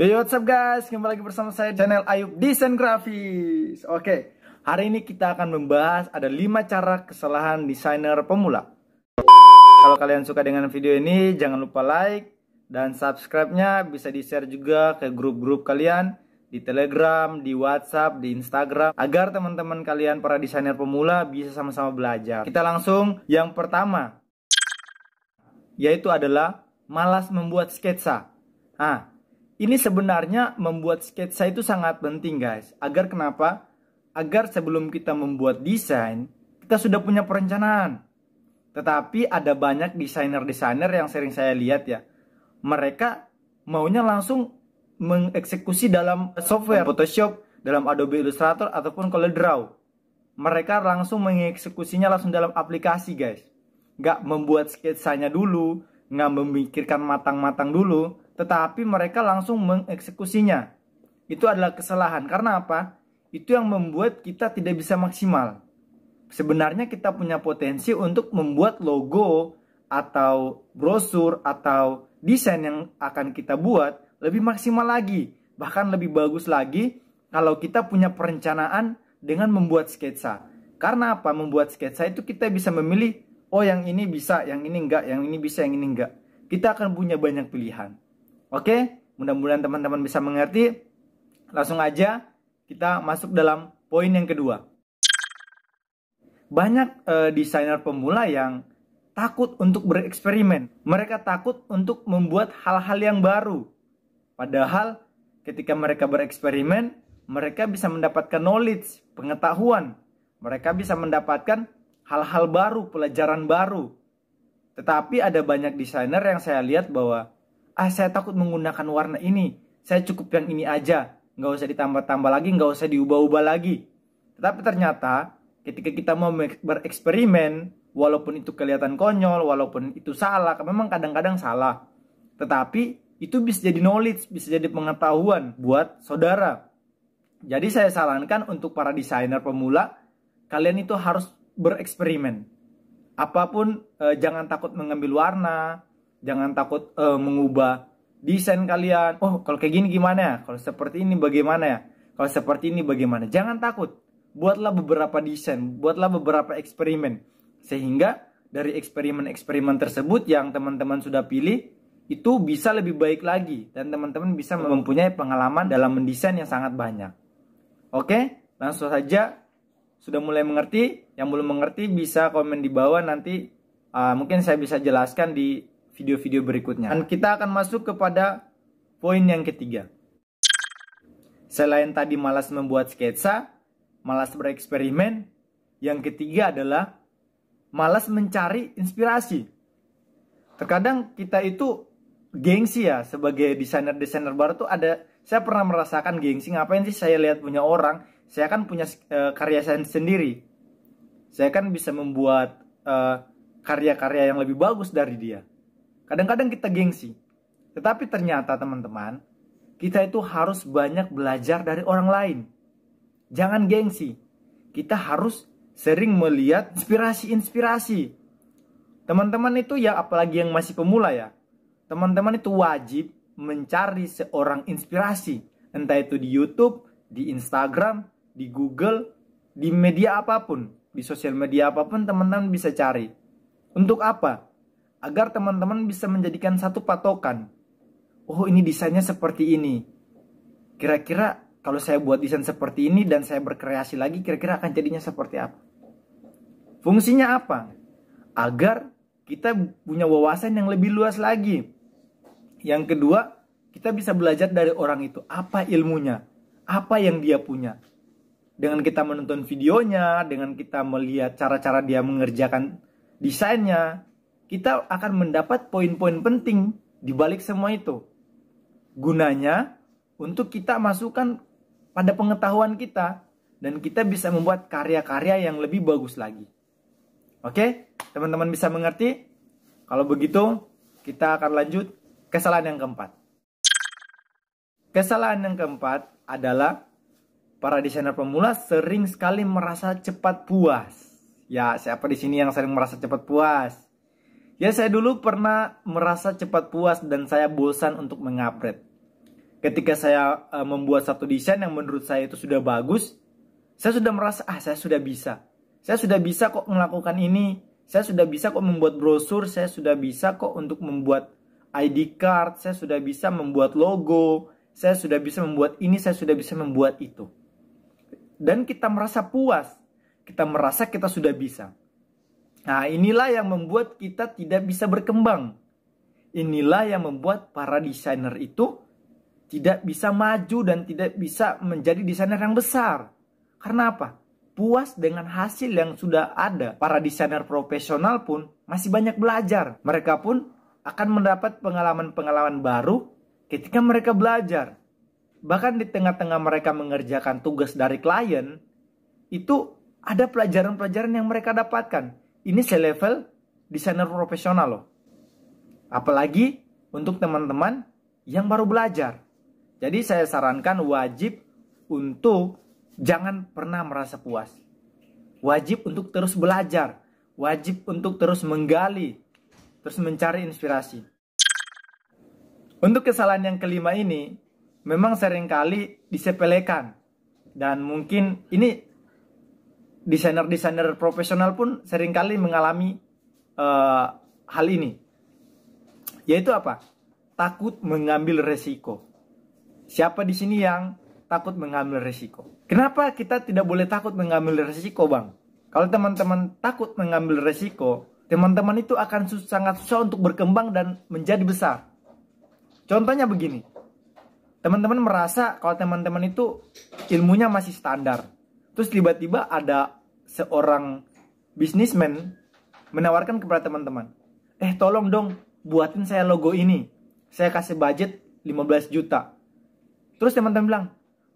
Yo, yo what's up guys, kembali lagi bersama saya channel Ayub Desain Grafis Oke, okay. hari ini kita akan membahas ada 5 cara kesalahan desainer pemula Kalau kalian suka dengan video ini, jangan lupa like Dan subscribe-nya bisa di-share juga ke grup-grup kalian Di Telegram, di Whatsapp, di Instagram Agar teman-teman kalian para desainer pemula bisa sama-sama belajar Kita langsung, yang pertama Yaitu adalah malas membuat sketsa Ah, ini sebenarnya membuat sketsa itu sangat penting guys. Agar kenapa? Agar sebelum kita membuat desain, kita sudah punya perencanaan. Tetapi ada banyak desainer-desainer yang sering saya lihat ya. Mereka maunya langsung mengeksekusi dalam software Photoshop, dalam Adobe Illustrator ataupun Color Draw. Mereka langsung mengeksekusinya langsung dalam aplikasi guys. Gak membuat sketsanya dulu, nggak memikirkan matang-matang dulu, tetapi mereka langsung mengeksekusinya. Itu adalah kesalahan. Karena apa? Itu yang membuat kita tidak bisa maksimal. Sebenarnya kita punya potensi untuk membuat logo atau brosur atau desain yang akan kita buat lebih maksimal lagi, bahkan lebih bagus lagi kalau kita punya perencanaan dengan membuat sketsa. Karena apa? Membuat sketsa itu kita bisa memilih, oh yang ini bisa, yang ini enggak, yang ini bisa, yang ini enggak. Kita akan punya banyak pilihan. Oke, mudah-mudahan teman-teman bisa mengerti. Langsung aja kita masuk dalam poin yang kedua. Banyak e, desainer pemula yang takut untuk bereksperimen. Mereka takut untuk membuat hal-hal yang baru. Padahal ketika mereka bereksperimen, mereka bisa mendapatkan knowledge, pengetahuan. Mereka bisa mendapatkan hal-hal baru, pelajaran baru. Tetapi ada banyak desainer yang saya lihat bahwa ah saya takut menggunakan warna ini saya cukup yang ini aja nggak usah ditambah-tambah lagi nggak usah diubah-ubah lagi tetapi ternyata ketika kita mau bereksperimen walaupun itu kelihatan konyol walaupun itu salah memang kadang-kadang salah tetapi itu bisa jadi knowledge, bisa jadi pengetahuan buat saudara. Jadi saya sarankan untuk para desainer pemula, kalian itu harus bereksperimen. Apapun eh, jangan takut mengambil warna, jangan takut uh, mengubah desain kalian oh kalau kayak gini gimana ya kalau seperti ini bagaimana ya kalau seperti ini bagaimana jangan takut buatlah beberapa desain buatlah beberapa eksperimen sehingga dari eksperimen-eksperimen tersebut yang teman-teman sudah pilih itu bisa lebih baik lagi dan teman-teman bisa mempunyai pengalaman dalam mendesain yang sangat banyak oke langsung saja sudah mulai mengerti yang belum mengerti bisa komen di bawah nanti uh, mungkin saya bisa jelaskan di video-video berikutnya. Dan kita akan masuk kepada poin yang ketiga. Selain tadi malas membuat sketsa, malas bereksperimen, yang ketiga adalah malas mencari inspirasi. Terkadang kita itu gengsi ya sebagai desainer-desainer baru tuh ada saya pernah merasakan gengsi ngapain sih saya lihat punya orang saya kan punya e, karya saya sendiri saya kan bisa membuat eh, karya-karya e, karya -karya yang lebih bagus dari dia Kadang-kadang kita gengsi. Tetapi ternyata teman-teman, kita itu harus banyak belajar dari orang lain. Jangan gengsi. Kita harus sering melihat inspirasi-inspirasi. Teman-teman itu ya apalagi yang masih pemula ya. Teman-teman itu wajib mencari seorang inspirasi. Entah itu di Youtube, di Instagram, di Google, di media apapun. Di sosial media apapun teman-teman bisa cari. Untuk apa? agar teman-teman bisa menjadikan satu patokan. Oh, ini desainnya seperti ini. Kira-kira kalau saya buat desain seperti ini dan saya berkreasi lagi, kira-kira akan jadinya seperti apa? Fungsinya apa? Agar kita punya wawasan yang lebih luas lagi. Yang kedua, kita bisa belajar dari orang itu. Apa ilmunya? Apa yang dia punya? Dengan kita menonton videonya, dengan kita melihat cara-cara dia mengerjakan desainnya, kita akan mendapat poin-poin penting di balik semua itu. Gunanya untuk kita masukkan pada pengetahuan kita dan kita bisa membuat karya-karya yang lebih bagus lagi. Oke, teman-teman bisa mengerti? Kalau begitu, kita akan lanjut kesalahan yang keempat. Kesalahan yang keempat adalah para desainer pemula sering sekali merasa cepat puas. Ya, siapa di sini yang sering merasa cepat puas? Ya saya dulu pernah merasa cepat puas dan saya bosan untuk mengupgrade. Ketika saya e, membuat satu desain yang menurut saya itu sudah bagus, saya sudah merasa ah saya sudah bisa. Saya sudah bisa kok melakukan ini. Saya sudah bisa kok membuat brosur, saya sudah bisa kok untuk membuat ID card, saya sudah bisa membuat logo, saya sudah bisa membuat ini, saya sudah bisa membuat itu. Dan kita merasa puas, kita merasa kita sudah bisa. Nah, inilah yang membuat kita tidak bisa berkembang. Inilah yang membuat para desainer itu tidak bisa maju dan tidak bisa menjadi desainer yang besar. Karena apa? Puas dengan hasil yang sudah ada. Para desainer profesional pun masih banyak belajar. Mereka pun akan mendapat pengalaman-pengalaman baru ketika mereka belajar. Bahkan di tengah-tengah mereka mengerjakan tugas dari klien, itu ada pelajaran-pelajaran yang mereka dapatkan ini selevel desainer profesional loh. Apalagi untuk teman-teman yang baru belajar. Jadi saya sarankan wajib untuk jangan pernah merasa puas. Wajib untuk terus belajar, wajib untuk terus menggali, terus mencari inspirasi. Untuk kesalahan yang kelima ini, memang seringkali disepelekan. Dan mungkin ini desainer-desainer profesional pun seringkali mengalami uh, hal ini. Yaitu apa? Takut mengambil resiko. Siapa di sini yang takut mengambil resiko? Kenapa kita tidak boleh takut mengambil resiko, Bang? Kalau teman-teman takut mengambil resiko, teman-teman itu akan sus sangat susah untuk berkembang dan menjadi besar. Contohnya begini. Teman-teman merasa kalau teman-teman itu ilmunya masih standar terus tiba-tiba ada seorang bisnismen menawarkan kepada teman-teman eh tolong dong buatin saya logo ini saya kasih budget 15 juta terus teman-teman bilang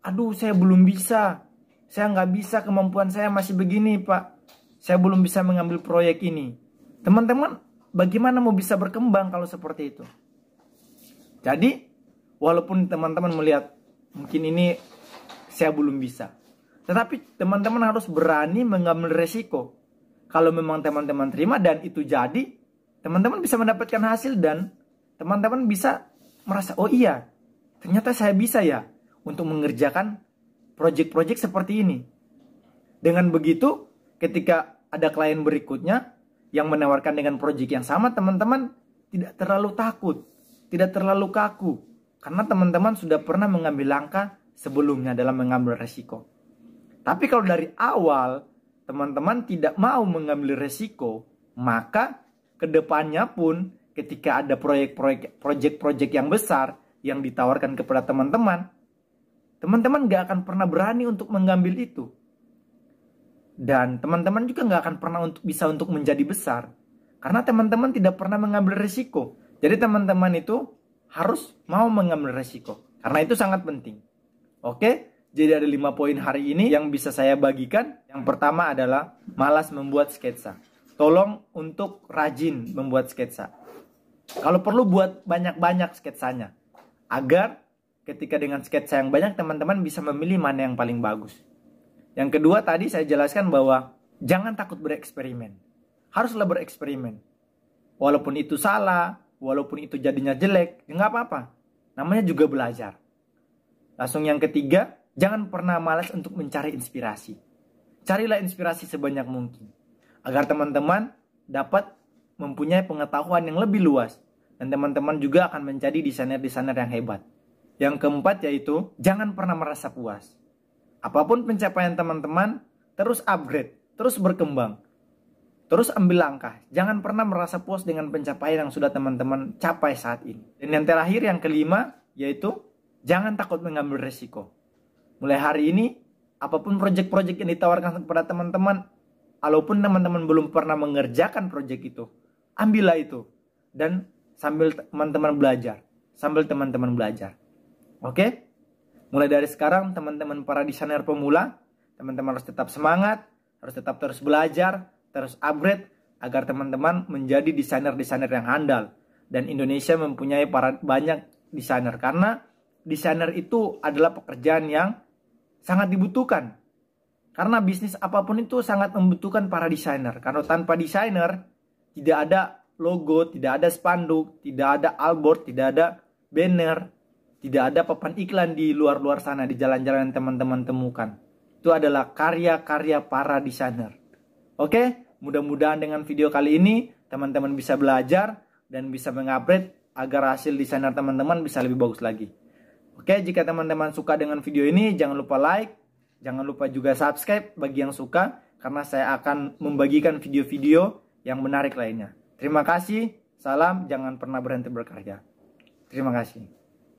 aduh saya belum bisa saya nggak bisa kemampuan saya masih begini pak saya belum bisa mengambil proyek ini teman-teman bagaimana mau bisa berkembang kalau seperti itu jadi walaupun teman-teman melihat mungkin ini saya belum bisa tetapi teman-teman harus berani mengambil resiko. Kalau memang teman-teman terima dan itu jadi, teman-teman bisa mendapatkan hasil dan teman-teman bisa merasa, oh iya, ternyata saya bisa ya untuk mengerjakan proyek-proyek seperti ini. Dengan begitu, ketika ada klien berikutnya yang menawarkan dengan proyek yang sama, teman-teman tidak terlalu takut, tidak terlalu kaku, karena teman-teman sudah pernah mengambil langkah sebelumnya dalam mengambil resiko. Tapi kalau dari awal teman-teman tidak mau mengambil resiko, maka kedepannya pun ketika ada proyek-proyek proyek-proyek yang besar yang ditawarkan kepada teman-teman, teman-teman nggak akan pernah berani untuk mengambil itu. Dan teman-teman juga nggak akan pernah untuk bisa untuk menjadi besar. Karena teman-teman tidak pernah mengambil resiko. Jadi teman-teman itu harus mau mengambil resiko. Karena itu sangat penting. Oke? Jadi ada lima poin hari ini yang bisa saya bagikan. Yang pertama adalah malas membuat sketsa. Tolong untuk rajin membuat sketsa. Kalau perlu buat banyak-banyak sketsanya. Agar ketika dengan sketsa yang banyak teman-teman bisa memilih mana yang paling bagus. Yang kedua tadi saya jelaskan bahwa jangan takut bereksperimen. Haruslah bereksperimen. Walaupun itu salah, walaupun itu jadinya jelek, ya nggak apa-apa. Namanya juga belajar. Langsung yang ketiga, Jangan pernah malas untuk mencari inspirasi. Carilah inspirasi sebanyak mungkin agar teman-teman dapat mempunyai pengetahuan yang lebih luas dan teman-teman juga akan menjadi desainer-desainer yang hebat. Yang keempat yaitu jangan pernah merasa puas. Apapun pencapaian teman-teman, terus upgrade, terus berkembang. Terus ambil langkah, jangan pernah merasa puas dengan pencapaian yang sudah teman-teman capai saat ini. Dan yang terakhir yang kelima yaitu jangan takut mengambil resiko. Mulai hari ini, apapun proyek-proyek yang ditawarkan kepada teman-teman, walaupun teman-teman belum pernah mengerjakan proyek itu, ambillah itu. Dan sambil teman-teman belajar, sambil teman-teman belajar. Oke? Mulai dari sekarang, teman-teman para desainer pemula, teman-teman harus tetap semangat, harus tetap terus belajar, terus upgrade, agar teman-teman menjadi desainer-desainer yang handal. Dan Indonesia mempunyai para banyak desainer, karena desainer itu adalah pekerjaan yang sangat dibutuhkan. Karena bisnis apapun itu sangat membutuhkan para desainer. Karena tanpa desainer, tidak ada logo, tidak ada spanduk, tidak ada albor, tidak ada banner, tidak ada papan iklan di luar-luar sana, di jalan-jalan teman-teman temukan. Itu adalah karya-karya para desainer. Oke, mudah-mudahan dengan video kali ini teman-teman bisa belajar dan bisa mengupgrade agar hasil desainer teman-teman bisa lebih bagus lagi. Oke, jika teman-teman suka dengan video ini, jangan lupa like, jangan lupa juga subscribe bagi yang suka, karena saya akan membagikan video-video yang menarik lainnya. Terima kasih, salam, jangan pernah berhenti berkarya. Terima kasih.